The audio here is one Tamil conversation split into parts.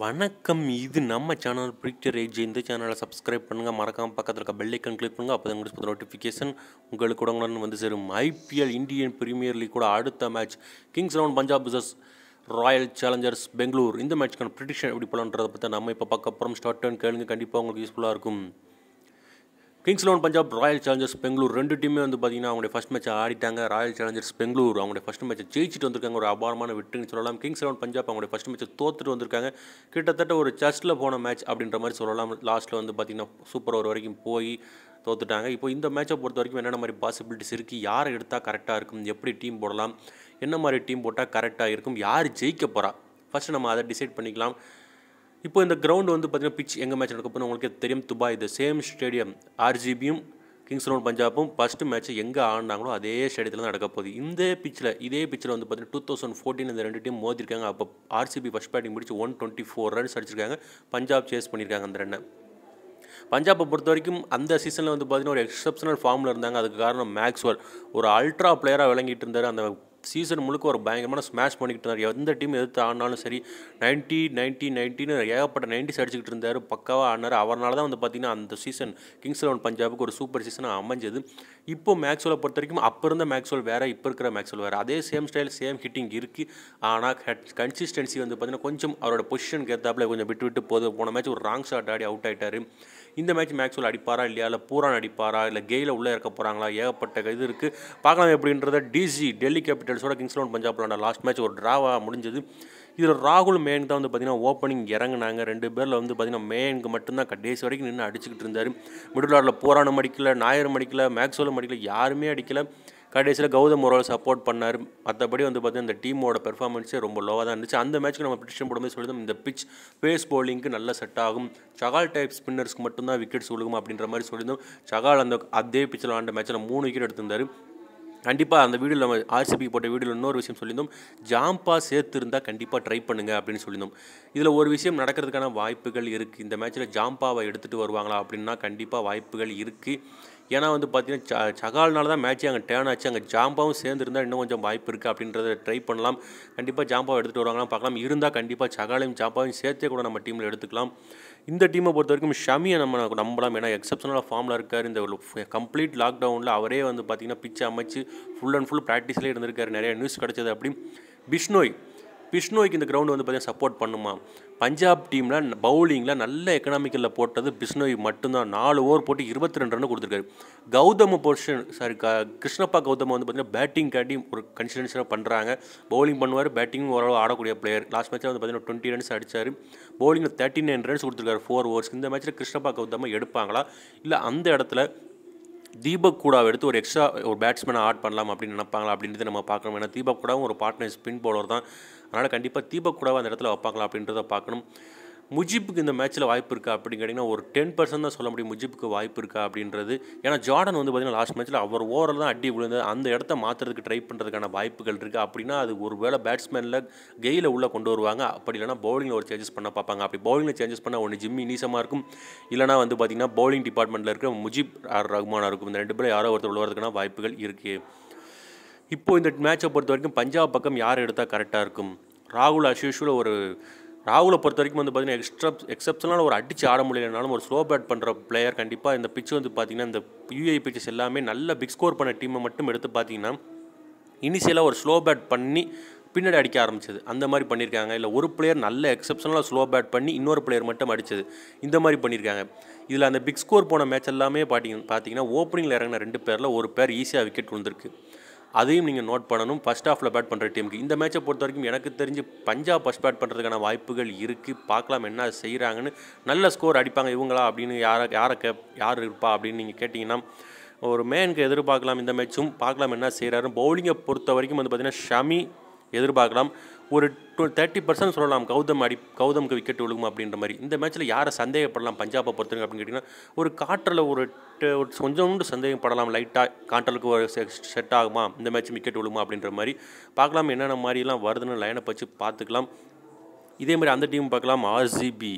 வணக்கம் இது நம்ம சேனல் பிரிக்டர் ஏஜ் இந்த சேனலை சப்ஸ்கிரைப் பண்ணுங்கள் மறக்காமல் பக்கத்தில் இருக்க பெல் ஐக்கன் கிளிக் பண்ணுங்கள் அப்போ தான் உங்களுக்கு நோட்டிஃபிகேஷன் உங்களுக்கு உடனே வந்து சேரும் ஐபிஎல் இந்தியன் பிரீமியர் லீக் கூட அடுத்த match Kings Eleven Punjab versus Royal Challengers Bangalore இந்த மேட்ச்க்கான ப்ரிடிக்ஷன் எப்படி போகலான்றதை பற்றி நம்ம இப்போ பக்கப்புறம் ஸ்டார்ட் ஸ்டார்ட் கேளுங்க கண்டிப்பாக உங்களுக்கு யூஸ்ஃபுல்லாக இருக்கும் Kings Eleven Punjab Royal Challengers Bangalore ரெண்டு டீமே வந்து பார்த்தீங்கன்னா அவங்களுடைய ஃபஸ்ட் மேட்ச் ஆடிட்டாங்க ராயல் சேலஞ்சர்ஸ் பெங்களூர் அவங்களுடைய ஃபஸ்ட் மேட்ச் ஜெயிச்சிட்டு வந்திருக்காங்க ஒரு அபாரமான வெற்றின்னு சொல்லலாம் கிங்ஸ் லெவன் பஞ்சாப் அவங்களுடைய ஃபஸ்ட் மேட்ச் தோத்துட்டு வந்திருக்காங்க கிட்டத்தட்ட ஒரு செஸ்ட்டில் போன மேட்ச் அப்படின்ற மாதிரி சொல்லலாம் லாஸ்ட்டில் வந்து பார்த்திங்கன்னா சூப்பர் ஓவர் வரைக்கும் போய் தோத்துட்டாங்க இப்போ இந்த மேட்சை பொறுத்த வரைக்கும் என்னென்ன மாதிரி பாசிபிலிட்டிஸ் இருக்குது யாரை எடுத்தால் கரெக்டாக இருக்கும் எப்படி டீம் போடலாம் என்ன மாதிரி டீம் போட்டால் கரெக்டாக இருக்கும் யார் ஜெயிக்க போகிறா ஃபஸ்ட்டு நம்ம அதை டிசைட் பண்ணிக்கலாம் இப்போ இந்த கிரவுண்ட் வந்து பார்த்திங்கன்னா பிச் எங்கள் மேட்ச் நடக்கப்போ உங்களுக்கு தெரியும் துபாய் இந்த சேம் ஸ்டேடியம் ஆர்ஜிபியும் கிங்ஸ் ரோன் பஞ்சாபும் ஃபஸ்ட்டு மேட்ச் எங்கே ஆடினாங்களோ அதே ஸ்டேடியத்தில் தான் நடக்க போகுது இந்த பிச்சில் இதே பிச்சில் வந்து பார்த்தீங்கன்னா டூ தௌசண்ட் ஃபோர்டீன் இந்த ரெண்டு டீம் மோதிருக்காங்க அப்போ ஆர்சிபி ஃபஸ்ட் பேட்டிங் பிடிச்சி ஒன் டுவெண்ட்டி ஃபோர் ரன்ஸ் அடிச்சிருக்காங்க பஞ்சாப் சேஸ் பண்ணியிருக்காங்க அந்த ரெண்டு பஞ்சாபை பொறுத்த வரைக்கும் அந்த சீசனில் வந்து பார்த்திங்கன்னா ஒரு எக்ஸப்ஷனல் ஃபார்மில் இருந்தாங்க அதுக்கு காரணம் மேக்ஸ்வர் ஒரு அல்ட்ரா பிளேயராக விளங்கிட்டு இருந்தார் அந்த சீசன் முழுக்க ஒரு பயங்கரமான ஸ்மாஷ் பண்ணிக்கிட்டு இருந்தார் எந்த டீம் எதிர்த்து ஆனாலும் சரி நைன்ட்டி நைன்ட்டி நைன்ட்டின்னு ஏகப்பட்ட நைன்டிஸ் அடிச்சுக்கிட்டு இருந்தார் பக்காவாக ஆனார் அவரால் தான் வந்து பார்த்திங்கன்னா அந்த சீசன் கிங்ஸ் லெவன் பஞ்சாபுக்கு ஒரு சூப்பர் சீசனாக அமைஞ்சது இப்போ மேக்ஸ்வலை பொறுத்த வரைக்கும் அப்போ இருந்த மேக்ஸ்வல் வேறு இப்போ இருக்கிற மேக்ஸ்வல் வேறு அதே சேம் ஸ்டைல் சேம் ஹிட்டிங் இருக்குது ஆனால் கன்சிஸ்டன்சி வந்து பார்த்திங்கன்னா கொஞ்சம் அவரோட பொசிஷனுக்கு ஏற்றாப்புல கொஞ்சம் விட்டு விட்டு போது போன மேட்ச் ஒரு ராங் ஷாட் ஆடி அவுட் ஆகிட்டார் இந்த மேட்ச் மேக்ஸ்வல் அடிப்பாரா இல்லையா இல்லை பூரான் அடிப்பாரா இல்லை கெயில உள்ளே இருக்க போகிறாங்களா ஏகப்பட்ட இது இருக்குது பார்க்கலாம் எப்படின்றத டிசி டெல்லி கேபிட்டல்ஸோட கிங்ஸ் லோன் பஞ்சாப் விளாண்ட லாஸ்ட் மேட்ச் ஒரு ட்ராவாக முடிஞ்சது இதில் ராகுல் மேன் தான் வந்து பார்த்திங்கன்னா ஓப்பனிங் இறங்கினாங்க ரெண்டு பேரில் வந்து பார்த்திங்கன்னா மேனுக்கு மட்டும்தான் கடைசி வரைக்கும் நின்று அடிச்சுக்கிட்டு இருந்தார் மிடில் ஆர்டரில் போராணம் அடிக்கல நாயரும் அடிக்கல மேக்ஸ்வெலும் அடிக்கல யாருமே அடிக்கலை கடைசியில் கௌதம் ஓரளவு சப்போர்ட் பண்ணார் மற்றபடி வந்து பார்த்தீங்கன்னா இந்த டீமோட பெர்ஃபார்மன்ஸே ரொம்ப லோவாக தான் இருந்துச்சு அந்த மேட்ச்க்கு நம்ம பிடிஷன் போடும்போது சொல்லியிருந்தோம் இந்த பிச் பேஸ் போலிங்க்கு நல்ல செட் ஆகும் சகால் டைப் ஸ்பின்னர்ஸ்க்கு மட்டும்தான் விக்கெட்ஸ் விழுகும் அப்படின்ற மாதிரி சொல்லியிருந்தோம் சகால் அந்த அதே பிச்சில் ஆண்ட மேட்ச்சில் மூணு விக்கெட் எடுத்திருந்தார் கண்டிப்பாக அந்த வீடியோவில் நம்ம ஆர்சிபி போட்ட வீடியோவில் இன்னொரு விஷயம் சொல்லியிருந்தோம் ஜாம்பா சேர்த்துருந்தால் கண்டிப்பாக ட்ரை பண்ணுங்கள் அப்படின்னு சொல்லியிருந்தோம் இதில் ஒரு விஷயம் நடக்கிறதுக்கான வாய்ப்புகள் இருக்குது இந்த மேட்ச்சில் ஜாம்பாவை எடுத்துகிட்டு வருவாங்களா அப்படின்னா கண்டிப்பாக வாய்ப்புகள் இருக்குது ஏன்னா வந்து பார்த்தீங்கன்னா ச சகால்னால தான் மேட்ச் அங்கே டேர்ன் ஆச்சு அங்கே ஜாம்பாவும் சேர்ந்துருந்தால் இன்னும் கொஞ்சம் வாய்ப்பு இருக்குது அப்படின்றத ட்ரை பண்ணலாம் கண்டிப்பாக ஜாம்பாவை எடுத்துகிட்டு வருவாங்களாம் பார்க்கலாம் இருந்தால் கண்டிப்பாக சகாலையும் ஜாம்பாவையும் சேர்த்தே கூட நம்ம டீமில் எடுத்துக்கலாம் இந்த டீமை பொறுத்த வரைக்கும் ஷமியை நம்ம நம்பலாம் ஏன்னா எக்ஸப்ஷனலாக ஃபார்மில் இருக்கார் இந்த கம்ப்ளீட் லாக்டவுனில் அவரே வந்து பார்த்திங்கன்னா பிச்சை அமைச்சு ஃபுல் அண்ட் ஃபுல் ப்ராக்டிஸ்லேயே இருந்திருக்காரு நிறைய நியூஸ் கிடச்சது அப்படி பிஷ்னோய் பிஷ்னோய்க்கு இந்த கிரவுண்டு வந்து பார்த்திங்கன்னா சப்போர்ட் பண்ணுமா பஞ்சாப் டீமில் பவுலிங்கில் நல்ல எக்கனாமிக்கலில் போட்டது பிஸ்னோய் மட்டும்தான் நாலு ஓவர் போட்டு இருபத்தி ரெண்டு ரன் கொடுத்துருக்காரு கௌதம பொர்ஷன் சாரி க கிருஷ்ணப்பா கௌதம் வந்து பார்த்திங்கன்னா பேட்டிங் காட்டி ஒரு கன்சிடன்ஸாக பண்ணுறாங்க பவுலிங் பண்ணுவார் பேட்டிங்கும் ஓரளவு ஆடக்கூடிய பிளேயர் லாஸ்ட் மேட்ச்சில் வந்து பார்த்திங்கன்னா டுவெண்ட்டி ரன்ஸ் அடித்தார் பவுலிங்கில் தேர்ட்டி நைன் ரன்ஸ் கொடுத்துருக்காரு ஃபோர் ஓவர்ஸ் இந்த மேட்ச்சில் கிருஷ்ணப்பா கௌதமாக எடுப்பாங்களா இல்லை அந்த இடத்துல தீபக் கூடாவை எடுத்து ஒரு எக்ஸ்ட்ரா ஒரு பேட்ஸ்மேனை ஆட் பண்ணலாம் அப்படின்னு நினைப்பாங்களா அப்படின்றத நம்ம பார்க்கணும் ஏன்னா தீபக் கூடாவும் ஒரு பார்ட்னர் ஸ்பின் போலர் தான் அதனால் கண்டிப்பாக தீபக் கூடாவை அந்த இடத்துல வைப்பாங்களா அப்படின்றத பார்க்கணும் முஜிப்புக்கு இந்த மேட்ச்சில் வாய்ப்பு இருக்கா அப்படின்னு கேட்டிங்கன்னா ஒரு டென் பர்சன்ட் தான் சொல்ல முடியும் முஜிப்புக்கு வாய்ப்பு இருக்கா அப்படின்றது ஏன்னா ஜார்டன் வந்து பார்த்திங்கன்னா லாஸ்ட் மேட்ச்சில் அவர் ஓவரில் தான் அடி விழுந்தது அந்த இடத்த மாற்றுறதுக்கு ட்ரை பண்ணுறதுக்கான வாய்ப்புகள் இருக்குது அப்படின்னா அது ஒரு வேளை பேட்ஸ்மேனில் கெயில உள்ளே கொண்டு வருவாங்க அப்படி இல்லைனா பவுலிங்கில் ஒரு சேஞ்சஸ் பண்ண பார்ப்பாங்க அப்படி பவுலிங்கில் சேஞ்சஸ் பண்ணால் ஒன்று ஜிம்மி நீசமாக இருக்கும் இல்லைனா வந்து பார்த்திங்கன்னா பவுலிங் டிபார்ட்மெண்ட்டில் இருக்கிற முஜிப் ஆர் ரகுமானாக இருக்கும் இந்த ரெண்டு பேரும் யாரோ ஒருத்தர் விழுவதுக்கான வாய்ப்புகள் இருக்குது இப்போது இந்த மேட்சை பொறுத்த வரைக்கும் பஞ்சாப் பக்கம் யார் எடுத்தால் கரெக்டாக இருக்கும் ராகுல் அஸ்யூஷுவல் ஒரு ராகுலை பொறுத்த வரைக்கும் வந்து பார்த்தீங்கன்னா எக்ஸ்ட்ரா எக்ஸப்ஷனலாக ஒரு அடிச்சு ஆட முடியலனாலும் ஒரு ஸ்லோ பேட் பண்ணுற பிளேயர் கண்டிப்பாக இந்த பிச்சு வந்து பார்த்திங்கன்னா இந்த யூஏ பிச்சஸ் e எல்லாமே நல்ல பிக் ஸ்கோர் பண்ண டீமை மட்டும் எடுத்து பார்த்தீங்கன்னா இனிஷியலாக ஒரு ஸ்லோ பேட் பண்ணி பின்னாடி அடிக்க ஆரம்பிச்சது அந்த மாதிரி பண்ணியிருக்காங்க இல்லை ஒரு பிளேயர் நல்ல எக்ஸப்ஷனலாக ஸ்லோ பேட் பண்ணி இன்னொரு பிளேயர் மட்டும் அடித்தது இந்த மாதிரி பண்ணியிருக்காங்க இதில் அந்த பிக் ஸ்கோர் போன மேட்ச் எல்லாமே பார்த்திங்க பார்த்தீங்கன்னா ஓப்பனிங்கில் இறங்கின ரெண்டு பேரில் ஒரு பேர் ஈஸியாக விக்கெட் விழுந்திருக்கு அதையும் நீங்கள் நோட் பண்ணணும் ஃபஸ்ட் ஆஃபில் பேட் பண்ணுற டீமுக்கு இந்த மேட்சை பொறுத்த வரைக்கும் எனக்கு தெரிஞ்சு பஞ்சாப் ஃபஸ்ட் பேட் பண்ணுறதுக்கான வாய்ப்புகள் இருக்குது பார்க்கலாம் என்ன செய்கிறாங்கன்னு நல்ல ஸ்கோர் அடிப்பாங்க இவங்களா அப்படின்னு யாரை யாரை கே யார் இருப்பா அப்படின்னு நீங்கள் கேட்டிங்கன்னா ஒரு மேனுக்கு எதிர்பார்க்கலாம் இந்த மேட்சும் பார்க்கலாம் என்ன செய்கிறாரு பவுலிங்கை பொறுத்த வரைக்கும் வந்து பார்த்திங்கன்னா ஷமி எதிர்பார்க்கலாம் ஒரு டூ தேர்ட்டி பர்சன்ட் சொல்லலாம் கௌதம் அடி கௌதம்க்கு விக்கெட் விழுகும் அப்படின்ற மாதிரி இந்த மேட்ச்சில் யாரை சந்தேகப்படலாம் பஞ்சாபை பொறுத்தவங்க அப்படின்னு கேட்டிங்கன்னா ஒரு காற்றில் ஒரு கொஞ்சோண்டு சந்தேகப்படலாம் லைட்டாக காற்றலுக்கு ஒரு செட் ஆகுமா இந்த மேட்ச் விக்கெட் விழுமா அப்படின்ற மாதிரி பார்க்கலாம் என்னென்ன மாதிரிலாம் வருதுன்னு லைனை வச்சு பார்த்துக்கலாம் இதே மாதிரி அந்த டீம் பார்க்கலாம் ஆர்சிபி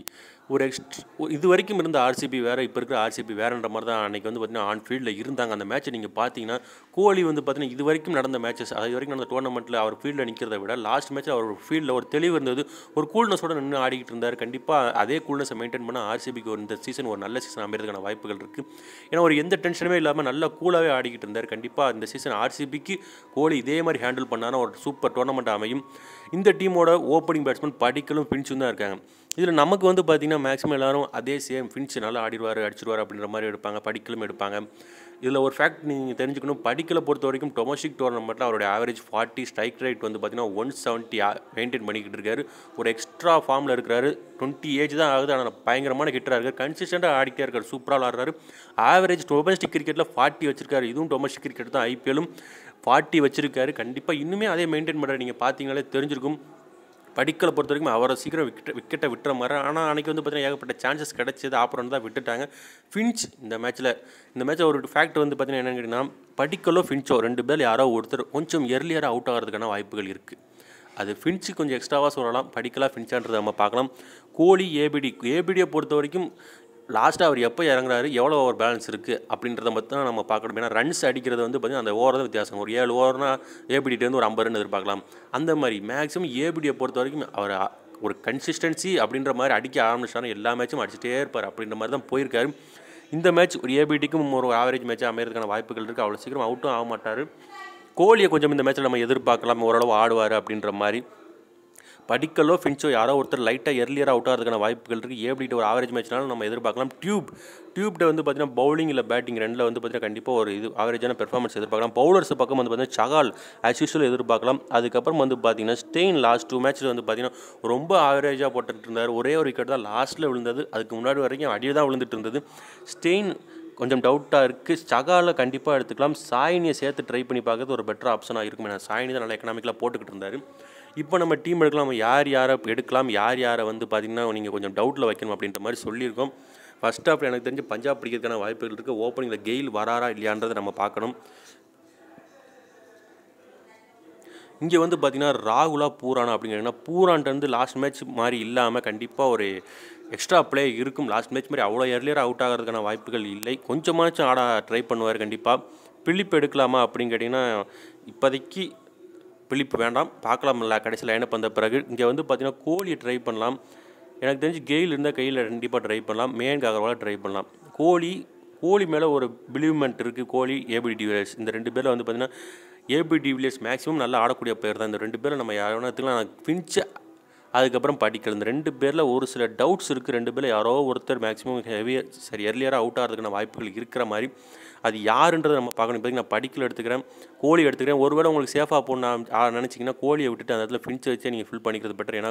ஒரு எக்ஸ்ட் இது வரைக்கும் இருந்த ஆர்சிபி வேறு இப்போ இருக்கிற ஆர்சிபி வேறுன்ற மாதிரி தான் அன்றைக்கி வந்து பார்த்திங்கன்னா ஆன் ஃபீல்டில் இருந்தாங்க அந்த மேட்சை நீங்கள் பார்த்தீங்கன்னா கோலி வந்து பார்த்திங்கன்னா இது வரைக்கும் நடந்த மேட்சஸ் அது வரைக்கும் நடந்த டோர்னமெண்ட்டில் அவர் ஃபீல்டில் நிற்கிறத விட லாஸ்ட் மேட்ச் அவர் ஃபீல்டில் ஒரு தெளிவு இருந்தது ஒரு கூல்னஸோடு நின்று ஆடிக்கிட்டு இருந்தார் கண்டிப்பாக அதே கூல்னஸை மெயின்டைன் பண்ணால் ஆர்சிபிக்கு ஒரு இந்த சீசன் ஒரு நல்ல சீசன் அமைகிறதுக்கான வாய்ப்புகள் இருக்குது ஏன்னா ஒரு எந்த டென்ஷனுமே இல்லாமல் நல்லா கூலாகவே ஆடிக்கிட்டு இருந்தார் கண்டிப்பாக இந்த சீசன் ஆர்சிபிக்கு கோலி இதே மாதிரி ஹேண்டில் பண்ணாலும் ஒரு சூப்பர் டோர்னமெண்ட் அமையும் இந்த டீமோட ஓப்பனிங் பேட்ஸ்மேன் படிக்கலும் பின்ச்சும் தான் இருக்காங்க இதில் நமக்கு வந்து பார்த்திங்கன்னா மேக்ஸிமம் எல்லோரும் அதே சேம் ஃபினிஷ் நல்லா ஆடிடுவார் அடிச்சிருவார் அப்படின்ற மாதிரி எடுப்பாங்க படிக்கலும் எடுப்பாங்க இதில் ஒரு ஃபேக்ட் நீங்கள் தெரிஞ்சுக்கணும் படிக்கலை பொறுத்த வரைக்கும் டொமஸ்டிக் டோர்னமெண்ட்டில் அவருடைய ஆவரேஜ் ஃபார்ட்டி ஸ்ட்ரைக் ரேட் வந்து பார்த்திங்கன்னா ஒன் செவன்ட்டி மெயின்டைன் பண்ணிக்கிட்டு இருக்காரு ஒரு எக்ஸ்ட்ரா ஃபார்மில் இருக்கிறாரு டுவெண்ட்டி ஏஜ் தான் ஆகுது ஆனால் பயங்கரமான ஹிட்டராக இருக்கார் கன்சிஸ்டண்டாக ஆடிக்கிட்டே இருக்கார் சூப்பராக விளாட்றாரு ஆவரேஜ் டொமஸ்டிக் கிரிக்கெட்டில் ஃபார்ட்டி வச்சிருக்காரு இதுவும் டொமஸ்டிக் கிரிக்கெட் தான் ஐபிஎல்லும் ஃபார்ட்டி வச்சிருக்காரு கண்டிப்பாக இன்னுமே அதே மெயின்டைன் பண்ணுறாரு நீங்கள் பார்த்தீங்களே தெரிஞ்சிருக்கும் படிக்கலை பொறுத்த வரைக்கும் அவரை சீக்கிரம் விக்கெட் விக்கெட்டை விட்டுற மாதிரி ஆனால் அன்றைக்கி வந்து பார்த்தீங்கன்னா ஏகப்பட்ட சான்சஸ் கிடச்சது ஆப்பரன் தான் விட்டுட்டாங்க ஃபின்ச் இந்த மேட்ச்சில் இந்த மேட்ச் ஒரு ஃபேக்ட் வந்து பார்த்திங்கன்னா என்னென்னு கேட்டிங்கன்னா படிக்கலோ ஃபின்ச்சோ ரெண்டு பேர் யாரோ ஒருத்தர் கொஞ்சம் எர்லியராக அவுட் ஆகிறதுக்கான வாய்ப்புகள் இருக்குது அது ஃபின்ச்சு கொஞ்சம் எக்ஸ்ட்ராவாக சொல்லலாம் படிக்கலாம் ஃபின்ச்சான்றதை நம்ம பார்க்கலாம் கோலி ஏபிடி ஏபிடியை பொறுத்த வரைக்கும் லாஸ்ட்டாக அவர் எப்போ இறங்குறாரு எவ்வளோ ஓவர் பேலன்ஸ் இருக்குது அப்படின்றத மட்டும் தான் நம்ம பார்க்கணும் ஏன்னா ரன்ஸ் அடிக்கிறது வந்து பார்த்திங்கன்னா அந்த ஓவர் தான் வித்தியாசம் ஒரு ஏழு ஓவர்னா ஏபிடிட்டேருந்து ஒரு ஐம்பது ரன் எதிர்பார்க்கலாம் அந்த மாதிரி மேக்ஸிமம் ஏபிடியை பொறுத்த வரைக்கும் அவர் ஒரு கன்சிஸ்டன்சி அப்படின்ற மாதிரி அடிக்க ஆரம்பிச்சாலும் எல்லா மேட்சும் அடிச்சுட்டே இருப்பார் அப்படின்ற மாதிரி தான் போயிருக்காரு இந்த மேட்ச் ஒரு ஏபிடிக்கும் ஒரு ஆவரேஜ் மேட்சாக அமையிறதுக்கான வாய்ப்புகள் இருக்குது அவ்வளோ சீக்கிரம் அவுட்டும் ஆக மாட்டார் கோலியை கொஞ்சம் இந்த மேட்ச்சில் நம்ம எதிர்பார்க்கலாம் ஓரளவு ஆடுவார் அப்படின்ற மாதிரி படிக்கலோ ஃபின்ச்சோ யாரோ ஒருத்தர் லைட்டாக எர்லியர் அவுட் ஆகிறதுக்கான வாய்ப்புகள் இருக்குது ஏபிடிட்டு ஒரு ஆவரேஜ் மேட்ச்னாலும் நம்ம எதிர்பார்க்கலாம் டியூப் டியூப்ட வந்து பார்த்தீங்கன்னா பவுலிங் இல்லை பேட்டிங் ரெண்டில் வந்து பார்த்தீங்கன்னா கண்டிப்பாக ஒரு இது ஆவரேஜான பெர்ஃபார்மன்ஸ் எதிர்பார்க்கலாம் பவுலர்ஸ் பக்கம் வந்து பார்த்தீங்கன்னா சகால் ஆஸ் யூஸ்வல் எதிர்பார்க்கலாம் அதுக்கப்புறம் வந்து பார்த்தீங்கன்னா ஸ்டெயின் லாஸ்ட் டூ மேட்ச்சில் வந்து பார்த்தீங்கன்னா ரொம்ப ஆவரேஜாக போட்டுட்டு இருந்தார் ஒரே ஒரு விக்கெட் தான் லாஸ்ட்டில் விழுந்தது அதுக்கு முன்னாடி வரைக்கும் அடியே தான் விழுந்துட்டு இருந்தது ஸ்டெயின் கொஞ்சம் டவுட்டாக இருக்குது சகாவில் கண்டிப்பாக எடுத்துக்கலாம் சாயினியை சேர்த்து ட்ரை பண்ணி பார்க்கறது ஒரு பெட்டர் ஆப்ஷனாக இருக்குமே நான் சாயினி தான் நல்லா எக்கனாமிக்கலாக போட்டுக்கிட்டு இருந்தார் இப்போ நம்ம டீம் எடுக்கலாம் யார் யாரை எடுக்கலாம் யார் யாரை வந்து பார்த்திங்கன்னா நீங்கள் கொஞ்சம் டவுட்டில் வைக்கணும் அப்படின்ற மாதிரி சொல்லியிருக்கோம் ஃபஸ்ட் ஆஃப் எனக்கு தெரிஞ்சு பஞ்சாப் பிடிக்கிறதுக்கான வாய்ப்புகள் இருக்குது ஓப்பனிங்கில் கெயில் வராரா இல்லையான்றதை நம்ம பார்க்கணும் இங்கே வந்து பார்த்திங்கன்னா ராகுலா பூரானா அப்படிங்கிறீங்கன்னா பூரான்ட்டு லாஸ்ட் மேட்ச் மாதிரி இல்லாமல் கண்டிப்பாக ஒரு எக்ஸ்ட்ரா பிளே இருக்கும் லாஸ்ட் மேட்ச் மாதிரி அவ்வளோ இயர்லியர் அவுட் ஆகிறதுக்கான வாய்ப்புகள் இல்லை கொஞ்சமாச்சும் ஆட ட்ரை பண்ணுவார் கண்டிப்பாக பிலிப் எடுக்கலாமா அப்படின்னு கேட்டிங்கன்னா இப்போதைக்கு பிலிப் வேண்டாம் பார்க்கலாம் இல்லை கடைசியில் லைனப் வந்த பிறகு இங்கே வந்து பார்த்திங்கன்னா கோலியை ட்ரை பண்ணலாம் எனக்கு தெரிஞ்சு கெயில் இருந்தால் கையில் கண்டிப்பாக ட்ரை பண்ணலாம் மேன் அகர்வால் ட்ரை பண்ணலாம் கோலி கோலி மேலே ஒரு பிலிவ்மெண்ட் இருக்குது கோலி ஏபி டிவிலியர்ஸ் இந்த ரெண்டு பேரில் வந்து பார்த்திங்கன்னா ஏபி டிவிலியர்ஸ் மேக்ஸிமம் நல்லா ஆடக்கூடிய பேர் தான் இந்த ரெண்டு பேரில் நம்ம யாரும் எடுத்துக்கலாம் நான் ஃபின்ச்சு அதுக்கப்புறம் படிக்கிறது இந்த ரெண்டு பேரில் ஒரு சில டவுட்ஸ் இருக்குது ரெண்டு பேரில் யாரோ ஒருத்தர் மேக்ஸிமம் ஹெவியர் சரி எர்லியராக அவுட் ஆகிறதுக்கான வாய்ப்புகள் இருக்கிற மாதிரி அது யாருன்றதை நம்ம பார்க்கணும் இப்போ நான் படிக்கல எடுத்துக்கிறேன் கோழி எடுத்துக்கிறேன் ஒருவேளை உங்களுக்கு சேஃபாக போகணும் நினச்சிங்கன்னா கோழியை விட்டுட்டு அந்த இடத்துல ஃபின்ச் வச்சே நீங்கள் ஃபில் பண்ணிக்கிறது பெட்டர் ஏன்னா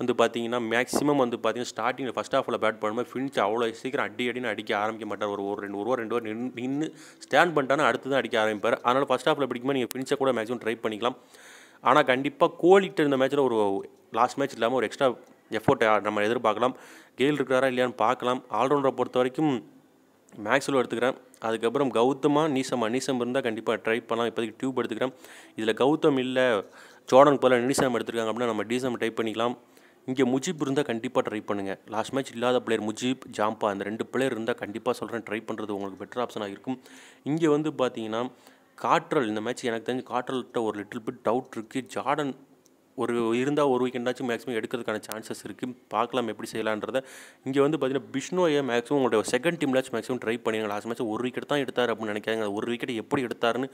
வந்து பார்த்தீங்கன்னா மேக்ஸிமம் வந்து பார்த்தீங்கன்னா ஸ்டார்டிங்கில் ஃபஸ்ட் ஆஃபில் பேட் பண்ணும்போது ஃபின்ச் அவ்வளோ சீக்கிரம் அடி அடினு அடிக்க ஆரம்பிக்க மாட்டார் ஒரு ஒரு ரெண்டு ஒருவா ரெண்டு ஒரு நின்று ஸ்டாண்ட் பண்ணிட்டானா அடுத்து தான் அடிக்க ஆரம்பிப்பார் அதனால் ஃபஸ்ட் ஆஃபில் பிடிக்கும்போது நீங்கள் ஃபின்ச்சை கூட மேக்ஸிமம் ட்ரை பண்ணிக்கலாம் ஆனால் கண்டிப்பாக கோலிட்டு இருந்த மேட்ச்சில் ஒரு லாஸ்ட் மேட்ச் இல்லாமல் ஒரு எக்ஸ்ட்ரா எஃபோர்ட் நம்ம எதிர்பார்க்கலாம் கெயில் இருக்கிறாரா இல்லையான்னு பார்க்கலாம் ஆல்ரவுண்டரை பொறுத்த வரைக்கும் மேக்ஸில் எடுத்துக்கிறேன் அதுக்கப்புறம் கௌதமா நீசமா நீசம் இருந்தால் கண்டிப்பாக ட்ரை பண்ணலாம் இப்போதைக்கு டியூப் எடுத்துக்கிறேன் இதில் கௌதம் இல்லை ஜோர்டன் போல நீசம் எடுத்துருக்காங்க அப்படின்னா நம்ம டீசம் ட்ரை பண்ணிக்கலாம் இங்கே முஜிப் இருந்தால் கண்டிப்பாக ட்ரை பண்ணுங்கள் லாஸ்ட் மேட்ச் இல்லாத பிளேயர் முஜிப் ஜாம்பா அந்த ரெண்டு பிளேயர் இருந்தால் கண்டிப்பாக சொல்கிறேன் ட்ரை பண்ணுறது உங்களுக்கு பெட்டர் ஆப்ஷனாக இருக்கும் இங்கே வந்து பார்த்தீங்கன்னா காற்றல் இந்த மேட்ச் எனக்கு தெரிஞ்சு காற்றல்கிட்ட ஒரு லிட்டில் பிட் டவுட் இருக்குது ஜார்டன் ஒரு இருந்தால் ஒரு வீக்கெண்டாச்சும் மேக்ஸிமம் எடுக்கிறதுக்கான சான்சஸ் இருக்குது பார்க்கலாம் எப்படி செய்யலான்றதை இங்கே வந்து பார்த்தீங்கன்னா பிஷ்ணோயை மேக்ஸிமம் உங்களுடைய second team match maximum try பண்ணிங்க லாஸ்ட் மேட்ச் ஒரு விக்கெட் தான் எடுத்தார் அப்படின்னு நினைக்காங்க ஒரு விக்கெட் எப்படி எடுத்தாருன்னு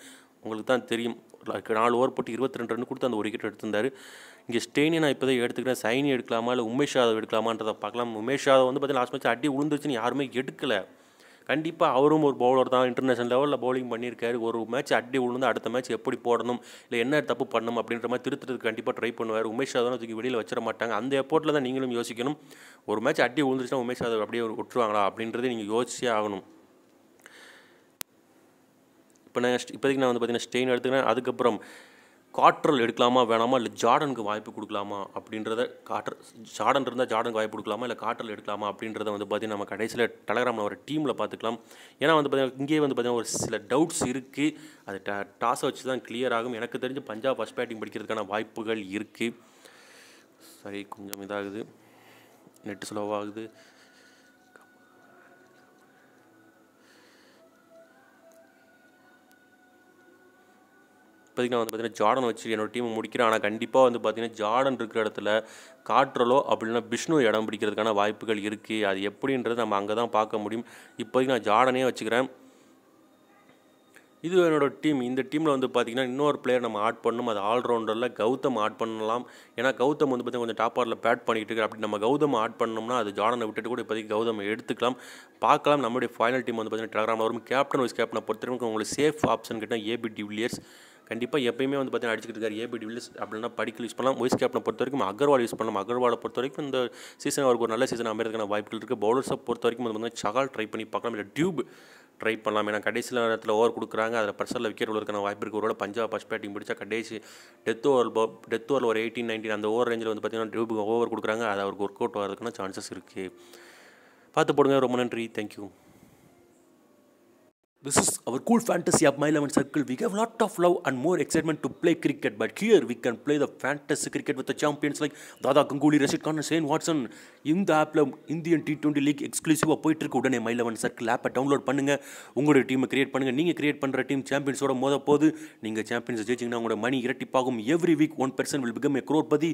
உங்களுக்கு தான் தெரியும் நாலு ஓவர் போட்டு இருபத்தி ரெண்டு ரன் கொடுத்து அந்த ஒரு விக்கெட் எடுத்திருந்தார் இங்கே ஸ்டெயினி நான் இப்போ தான் எடுத்துக்கிறேன் சைனி எடுக்கலாமா இல்லை உமேஷ் யாதவ் எடுக்கலாமான்றதை பார்க்கலாம் உமேஷ் யாதவ் வந்து பார்த்தீங்கன்னா லாஸ்ட் மேட்ச் அடி விழுந்துருச்சுன்னு யாருமே எடுக்கலை கண்டிப்பாக அவரும் ஒரு பவுலர் தான் இன்டர்நேஷனல் லெவலில் பவுலிங் பண்ணியிருக்காரு ஒரு மேட்ச் அடி விழுந்து அடுத்த மேட்ச் எப்படி போடணும் இல்லை என்ன தப்பு பண்ணணும் அப்படின்ற மாதிரி திருத்துறதுக்கு கண்டிப்பாக ட்ரை பண்ணுவார் உமேஷ் யாதவனை தூக்கி வெளியில் வச்சிட மாட்டாங்க அந்த எப்போர்ட்டில் தான் நீங்களும் யோசிக்கணும் ஒரு மேட்ச் அடி விழுந்துச்சுன்னா உமேஷ் யாதவ் அப்படியே விட்டுருவாங்களா அப்படின்றது நீங்கள் யோசிச்சே ஆகணும் இப்போ நான் இப்போதைக்கு நான் வந்து பார்த்தீங்கன்னா ஸ்டெயின் எடுத்துக்கிறேன் அதுக்கப்புறம் காற்றல் எடுக்கலாமா வேணாமா இல்லை ஜார்டனுக்கு வாய்ப்பு கொடுக்கலாமா அப்படின்றத காற்று ஜார்டன் இருந்தால் ஜார்டனுக்கு வாய்ப்பு கொடுக்கலாமா இல்லை காற்றல் எடுக்கலாமா அப்படின்றத வந்து பார்த்திங்கன்னா நம்ம கடைசியில் டெலகிராமில் ஒரு டீமில் பார்த்துக்கலாம் ஏன்னா வந்து பார்த்திங்கன்னா இங்கேயே வந்து பார்த்திங்கன்னா ஒரு சில டவுட்ஸ் இருக்குது அது ட டாஸை வச்சு தான் கிளியர் ஆகும் எனக்கு தெரிஞ்சு பஞ்சாப் ஃபஸ்ட் பேட்டிங் படிக்கிறதுக்கான வாய்ப்புகள் இருக்குது சரி கொஞ்சம் இதாகுது நெட்டு ஸ்லோவாகுது இப்போதைக்கு நான் வந்து பார்த்தீங்கன்னா ஜார்டன் வச்சு என்னோட டீம் முடிக்கிறேன் ஆனால் கண்டிப்பாக வந்து பார்த்தீங்கன்னா ஜார்டன் இருக்கிற இடத்துல காற்றலோ அப்படின்னா பிஷ்ணு இடம் பிடிக்கிறதுக்கான வாய்ப்புகள் இருக்குது அது எப்படின்றது நம்ம அங்கே தான் பார்க்க முடியும் இப்போதைக்கு நான் ஜார்டனே வச்சுக்கிறேன் இது என்னோடய டீம் இந்த டீமில் வந்து பார்த்திங்கன்னா இன்னொரு பிளேயர் நம்ம ஆட் பண்ணணும் அது ஆல்ரவுண்டரில் கௌதம் ஆட் பண்ணலாம் ஏன்னா கௌதம் வந்து பார்த்திங்கன்னா கொஞ்சம் டாப் ஆரில் பேட் பண்ணிகிட்டு இருக்கு அப்படி நம்ம கௌதம் ஆட் பண்ணோம்னா அது ஜாடனை விட்டுட்டு கூட இப்போதைக்கு கௌதம் எடுத்துக்கலாம் பார்க்கலாம் நம்மளுடைய ஃபைனல் டீம் வந்து பார்த்திங்கன்னா டெலகிராமில் வரும் கேப்டன் வைஸ் கேப்டனை பொறுத்தவரைக்கும் உங்களுக்கு சேஃப் ஆப்ஷன் கேட்டால் ஏபி டிவிலியர்ஸ் கண்டிப்பாக எப்பயுமே வந்து பார்த்தீங்கன்னா அடிச்சுட்டு இருக்காரு ஏபிடி வில்லிஸ் அப்படின்னா படிக்கல் யூஸ் பண்ணலாம் வைஸ் கேப்டனை பொறுத்த வரைக்கும் அகர்வால் யூஸ் பண்ணலாம் அகர்வாலை பொறுத்த வரைக்கும் இந்த சீசன் அவருக்கு ஒரு நல்ல சீசன் அமைறதுக்கான வாய்ப்புகள் இருக்குது பவுலர்ஸை பொறுத்த வரைக்கும் வந்து சகால் ட்ரை பண்ணி பார்க்கலாம் இல்லை டியூப் ட்ரை பண்ணலாம் ஏன்னா கடைசியில் நேரத்தில் ஓவர் கொடுக்குறாங்க அதில் ப்ரெஷரில் விக்கெட் உள்ளதுக்கான வாய்ப்பு இருக்குது ஒரு பஞ்சாப் ஃபஸ்ட் பேட்டிங் பிடிச்சா கடைசி டெத் ஓவர் டெத் ஓவரில் ஒரு எயிட்டீன் நைன்டீன் அந்த ஓவர் ரேஞ்சில் வந்து பார்த்திங்கன்னா டியூப் ஓவர் கொடுக்குறாங்க அது அவருக்கு ஒர்க் அவுட் வரதுக்கான சான்சஸ் இருக்குது பார்த்து போடுங்க ரொம்ப நன்றி thank you This is our cool fantasy of My 11 Circle. We have a lot of love and more excitement to play cricket, but here we can play the fantasy cricket with the champions like Dada Ganguly, Rashid Khan, இந்த ஆப்பில் இந்தியன் டி டுவெண்ட்டி லீக் எக்ஸ்க்ளூசிவாக போயிட்டுருக்கு உடனே மை லெவன் சர்க்கிள் ஆப்பை டவுன்லோட் பண்ணுங்கள் உங்களுடைய டீமை கிரியேட் பண்ணுங்கள் நீங்கள் கிரியேட் பண்ணுற டீம் சாம்பியன்ஸோட மோத போது நீங்கள் சாம்பியன்ஸ் ஜெயிச்சிங்கன்னா உங்களோட மணி இரட்டிப்பாகும் every week one person will become a crorepati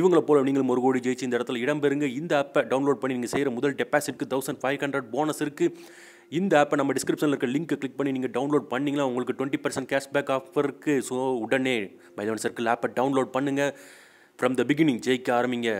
இவங்கள போல நீங்களும் ஒரு கோடி ஜெயிச்சு இந்த இடத்துல இடம்பெறுங்க இந்த ஆப்பை டவுன்லோட் பண்ணி நீங்கள் செய்கிற முதல் டெபாசிட்க்கு தௌசண்ட் ஃபைவ் ஹண்ட்ரட் போனஸ் இருக்குது இந்த ஆப்பை நம்ம டிஸ்கிரிப்ஷனில் இருக்க லிங்க்கை கிளிக் பண்ணி நீங்கள் டவுன்லோட் பண்ணிங்கன்னா உங்களுக்கு டுவெண்ட்டி பர்சன்ட் கேஷ்பேக் ஆஃபருக்கு ஸோ உடனே பைதவன் சர்க்கிள் ஆப்பை டவுன்லோட் பண்ணுங்கள் ஃப்ரம் த பிகினிங் ஜெயிக்க ஆரம்பிங்க